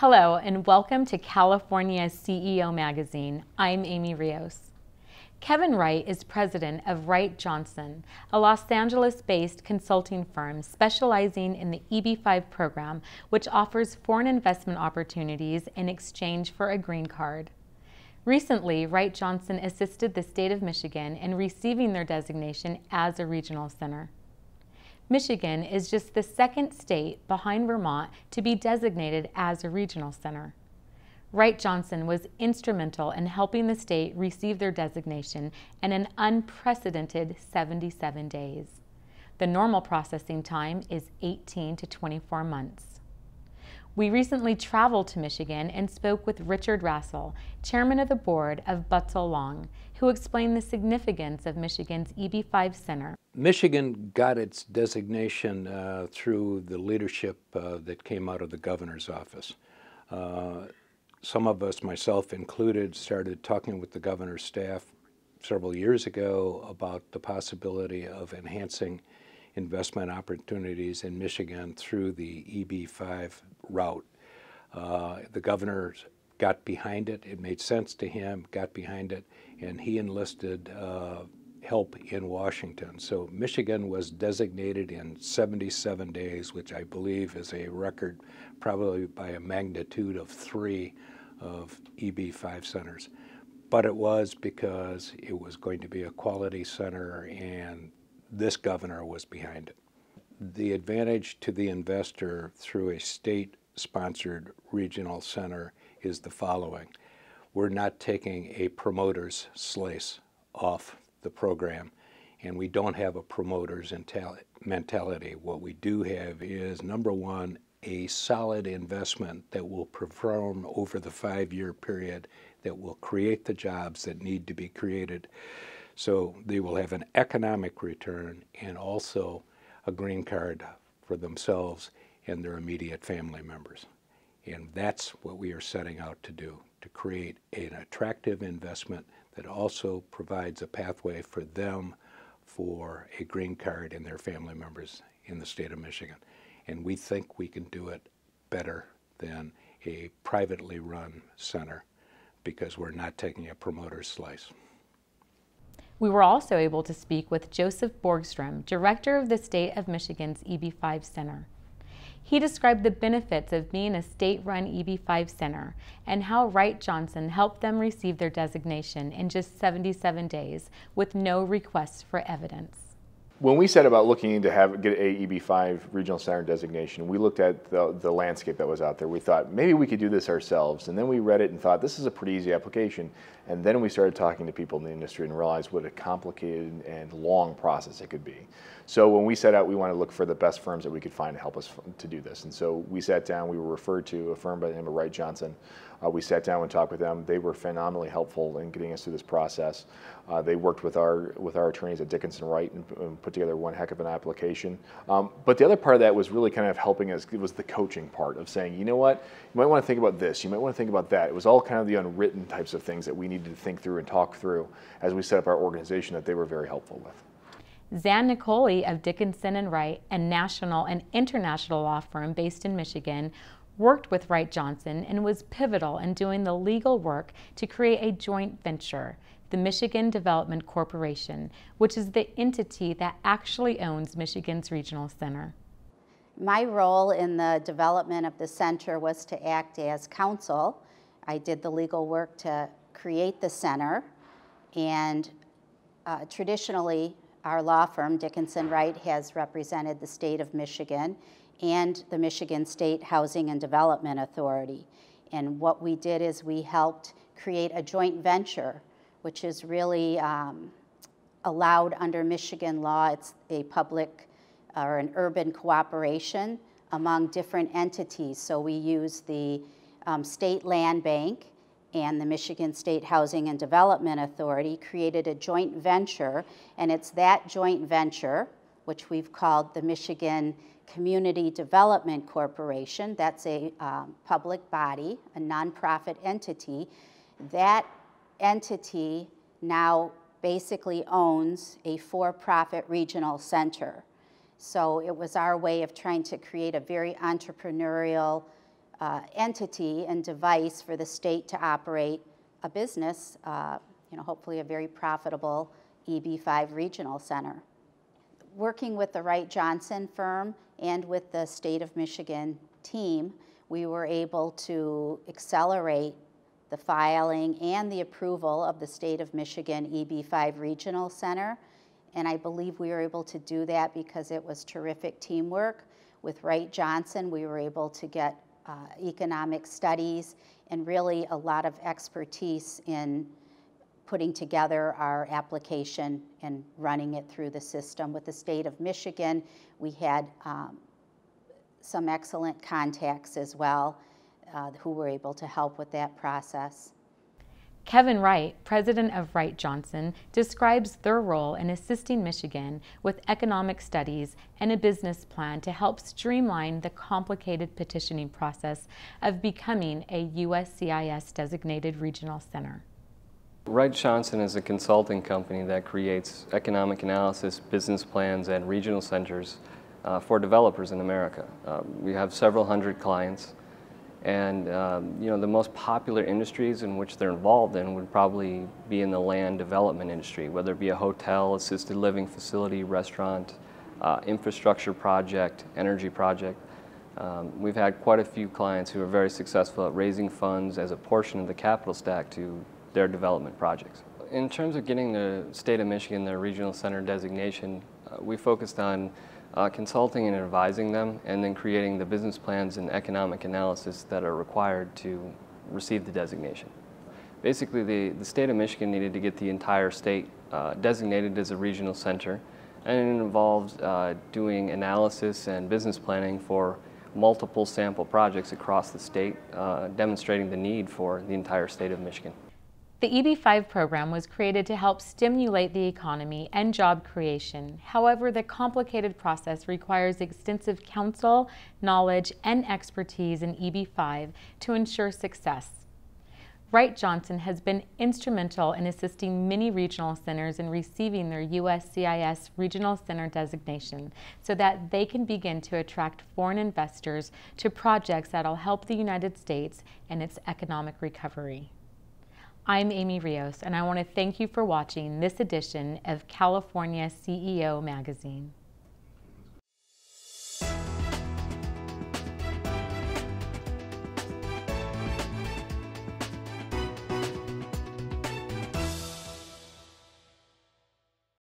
Hello, and welcome to California's CEO Magazine. I'm Amy Rios. Kevin Wright is president of Wright Johnson, a Los Angeles based consulting firm specializing in the EB5 program, which offers foreign investment opportunities in exchange for a green card. Recently, Wright Johnson assisted the state of Michigan in receiving their designation as a regional center. Michigan is just the second state behind Vermont to be designated as a regional center. Wright Johnson was instrumental in helping the state receive their designation in an unprecedented 77 days. The normal processing time is 18 to 24 months. We recently traveled to Michigan and spoke with Richard Russell, chairman of the board of Butzel Long, who explained the significance of Michigan's EB5 Center. Michigan got its designation uh, through the leadership uh, that came out of the governor's office. Uh, some of us, myself included, started talking with the governor's staff several years ago about the possibility of enhancing investment opportunities in Michigan through the EB5 route. Uh, the governor got behind it. It made sense to him, got behind it, and he enlisted uh, help in Washington. So Michigan was designated in 77 days, which I believe is a record probably by a magnitude of three of EB5 centers. But it was because it was going to be a quality center and this governor was behind it. The advantage to the investor through a state sponsored regional center is the following we're not taking a promoter's slice off the program, and we don't have a promoter's mentality. What we do have is number one, a solid investment that will perform over the five year period that will create the jobs that need to be created. So they will have an economic return and also a green card for themselves and their immediate family members. And that's what we are setting out to do, to create an attractive investment that also provides a pathway for them for a green card and their family members in the state of Michigan. And we think we can do it better than a privately run center because we're not taking a promoter's slice. We were also able to speak with Joseph Borgstrom, director of the state of Michigan's EB5 Center. He described the benefits of being a state run EB5 center and how Wright Johnson helped them receive their designation in just 77 days with no requests for evidence. When we set about looking to have get a EB5 regional center designation, we looked at the, the landscape that was out there. We thought maybe we could do this ourselves, and then we read it and thought this is a pretty easy application. And then we started talking to people in the industry and realized what a complicated and long process it could be. So when we set out, we wanted to look for the best firms that we could find to help us to do this. And so we sat down, we were referred to a firm by the name of Wright Johnson. Uh, we sat down and talked with them. They were phenomenally helpful in getting us through this process. Uh, they worked with our with our attorneys at Dickinson Wright and, and put together one heck of an application. Um, but the other part of that was really kind of helping us was the coaching part of saying, you know what, you might want to think about this, you might want to think about that. It was all kind of the unwritten types of things that we need needed to think through and talk through as we set up our organization that they were very helpful with. Zan Nicoli of Dickinson and Wright, a national and international law firm based in Michigan, worked with Wright Johnson and was pivotal in doing the legal work to create a joint venture, the Michigan Development Corporation, which is the entity that actually owns Michigan's regional center. My role in the development of the center was to act as counsel. I did the legal work to create the center. And uh, traditionally, our law firm, Dickinson Wright, has represented the state of Michigan and the Michigan State Housing and Development Authority. And what we did is we helped create a joint venture, which is really um, allowed under Michigan law. It's a public or an urban cooperation among different entities. So we use the um, state land bank and the Michigan State Housing and Development Authority created a joint venture, and it's that joint venture, which we've called the Michigan Community Development Corporation, that's a um, public body, a nonprofit entity. That entity now basically owns a for-profit regional center. So it was our way of trying to create a very entrepreneurial, uh, entity and device for the state to operate a business, uh, you know, hopefully a very profitable EB5 regional center. Working with the Wright Johnson firm and with the state of Michigan team, we were able to accelerate the filing and the approval of the state of Michigan EB5 regional center. And I believe we were able to do that because it was terrific teamwork. With Wright Johnson, we were able to get uh, economic studies and really a lot of expertise in putting together our application and running it through the system. With the state of Michigan, we had um, some excellent contacts as well uh, who were able to help with that process. Kevin Wright, president of Wright Johnson, describes their role in assisting Michigan with economic studies and a business plan to help streamline the complicated petitioning process of becoming a USCIS designated regional center. Wright Johnson is a consulting company that creates economic analysis, business plans, and regional centers uh, for developers in America. Uh, we have several hundred clients. And um, you know, the most popular industries in which they're involved in would probably be in the land development industry, whether it be a hotel, assisted living facility, restaurant, uh, infrastructure project, energy project. Um, we've had quite a few clients who are very successful at raising funds as a portion of the capital stack to their development projects. In terms of getting the state of Michigan the regional center designation, uh, we focused on uh, consulting and advising them, and then creating the business plans and economic analysis that are required to receive the designation. Basically, the, the state of Michigan needed to get the entire state uh, designated as a regional center, and it involved uh, doing analysis and business planning for multiple sample projects across the state, uh, demonstrating the need for the entire state of Michigan. The EB5 program was created to help stimulate the economy and job creation. However, the complicated process requires extensive counsel, knowledge, and expertise in EB5 to ensure success. Wright Johnson has been instrumental in assisting many regional centers in receiving their USCIS Regional Center designation so that they can begin to attract foreign investors to projects that will help the United States and its economic recovery. I'm Amy Rios, and I want to thank you for watching this edition of California CEO Magazine.